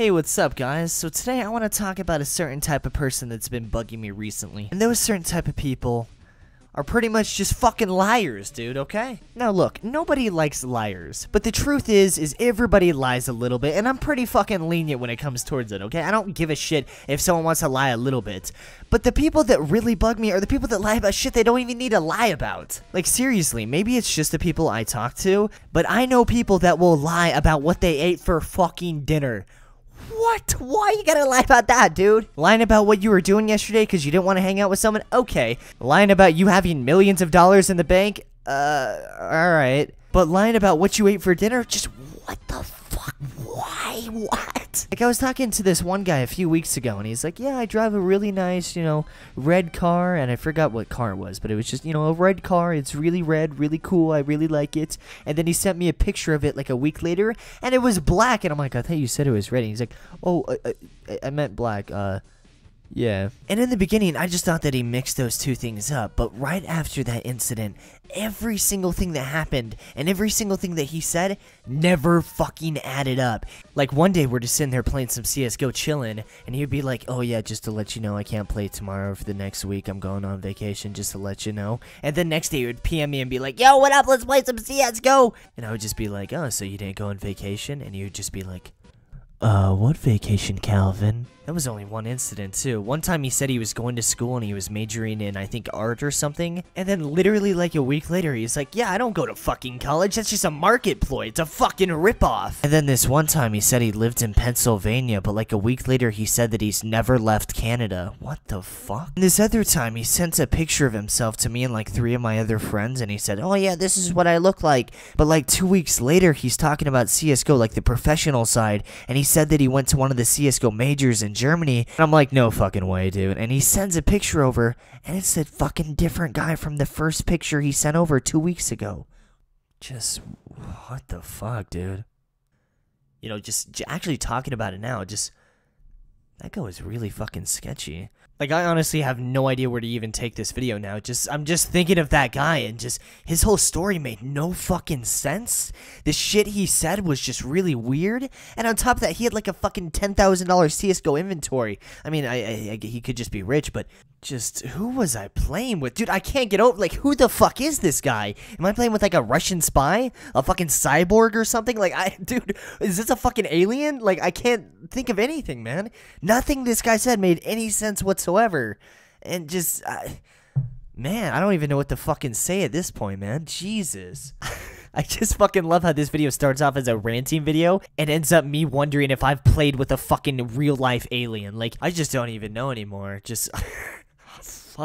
Hey, what's up guys? So today I want to talk about a certain type of person that's been bugging me recently. And those certain type of people are pretty much just fucking liars, dude, okay? Now look, nobody likes liars, but the truth is, is everybody lies a little bit, and I'm pretty fucking lenient when it comes towards it, okay? I don't give a shit if someone wants to lie a little bit, but the people that really bug me are the people that lie about shit they don't even need to lie about. Like seriously, maybe it's just the people I talk to, but I know people that will lie about what they ate for fucking dinner what? Why you gotta lie about that, dude? Lying about what you were doing yesterday because you didn't want to hang out with someone? Okay. Lying about you having millions of dollars in the bank? Uh, alright. But lying about what you ate for dinner? Just what the fuck? Why? What? Like, I was talking to this one guy a few weeks ago, and he's like, yeah, I drive a really nice, you know, red car, and I forgot what car it was, but it was just, you know, a red car. It's really red, really cool. I really like it. And then he sent me a picture of it, like, a week later, and it was black, and I'm like, I thought you said it was red. And he's like, oh, uh, uh, I meant black, uh... Yeah. And in the beginning, I just thought that he mixed those two things up, but right after that incident, every single thing that happened and every single thing that he said never fucking added up. Like one day we're just sitting there playing some CSGO chilling, and he'd be like, Oh, yeah, just to let you know, I can't play tomorrow for the next week. I'm going on vacation, just to let you know. And then next day he would PM me and be like, Yo, what up? Let's play some CSGO. And I would just be like, Oh, so you didn't go on vacation? And he would just be like, Uh, what vacation, Calvin? That was only one incident, too. One time he said he was going to school and he was majoring in, I think, art or something. And then literally like a week later, he's like, yeah, I don't go to fucking college. That's just a market ploy. It's a fucking ripoff. And then this one time he said he lived in Pennsylvania, but like a week later, he said that he's never left Canada. What the fuck? And this other time, he sent a picture of himself to me and like three of my other friends and he said, oh yeah, this is what I look like. But like two weeks later, he's talking about CSGO, like the professional side. And he said that he went to one of the CSGO majors in in Germany. And I'm like, no fucking way, dude. And he sends a picture over, and it's a fucking different guy from the first picture he sent over two weeks ago. Just what the fuck, dude? You know, just actually talking about it now, just that guy was really fucking sketchy. Like I honestly have no idea where to even take this video now. Just I'm just thinking of that guy and just his whole story made no fucking sense. The shit he said was just really weird. And on top of that, he had like a fucking ten thousand dollars CS:GO inventory. I mean, I, I, I, he could just be rich, but just who was I playing with? Dude, I can't get over like who the fuck is this guy? Am I playing with like a Russian spy? A fucking cyborg or something? Like I dude, is this a fucking alien? Like I can't think of anything, man. Nothing this guy said made any sense whatsoever. And just I, man, I don't even know what to fucking say at this point, man. Jesus. I just fucking love how this video starts off as a ranting video and ends up me wondering if I've played with a fucking real life alien. Like, I just don't even know anymore. Just.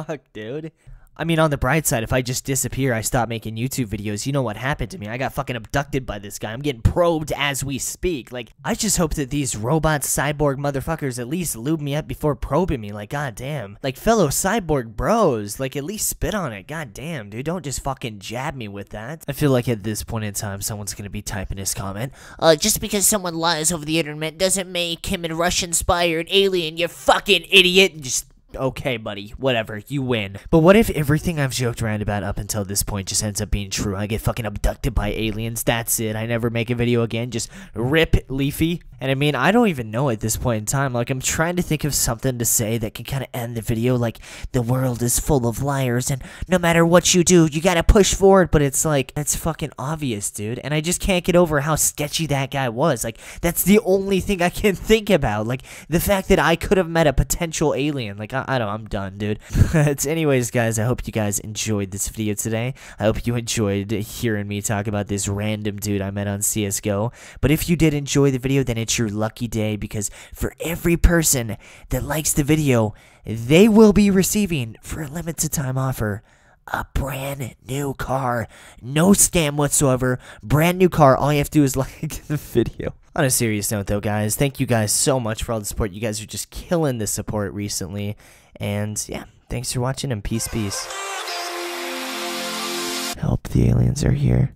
fuck, dude. I mean, on the bright side, if I just disappear, I stop making YouTube videos, you know what happened to me. I got fucking abducted by this guy. I'm getting probed as we speak. Like, I just hope that these robot cyborg motherfuckers at least lube me up before probing me. Like, goddamn. Like, fellow cyborg bros, like, at least spit on it. Goddamn, dude. Don't just fucking jab me with that. I feel like at this point in time, someone's gonna be typing his comment. Uh, just because someone lies over the internet doesn't make him a Russian spy or an alien, you fucking idiot. Just okay, buddy, whatever, you win. But what if everything I've joked around about up until this point just ends up being true? I get fucking abducted by aliens, that's it, I never make a video again, just rip Leafy. And I mean, I don't even know at this point in time, like I'm trying to think of something to say that can kind of end the video, like the world is full of liars and no matter what you do, you gotta push forward, but it's like, that's fucking obvious, dude, and I just can't get over how sketchy that guy was, like that's the only thing I can think about, like the fact that I could have met a potential alien, like I I don't, I'm done, dude. but anyways, guys, I hope you guys enjoyed this video today. I hope you enjoyed hearing me talk about this random dude I met on CSGO. But if you did enjoy the video, then it's your lucky day because for every person that likes the video, they will be receiving for a limited time offer a brand new car. No scam whatsoever. Brand new car. All you have to do is like the video. On a serious note, though, guys, thank you guys so much for all the support. You guys are just killing the support recently. And yeah, thanks for watching and peace, peace. Help, the aliens are here.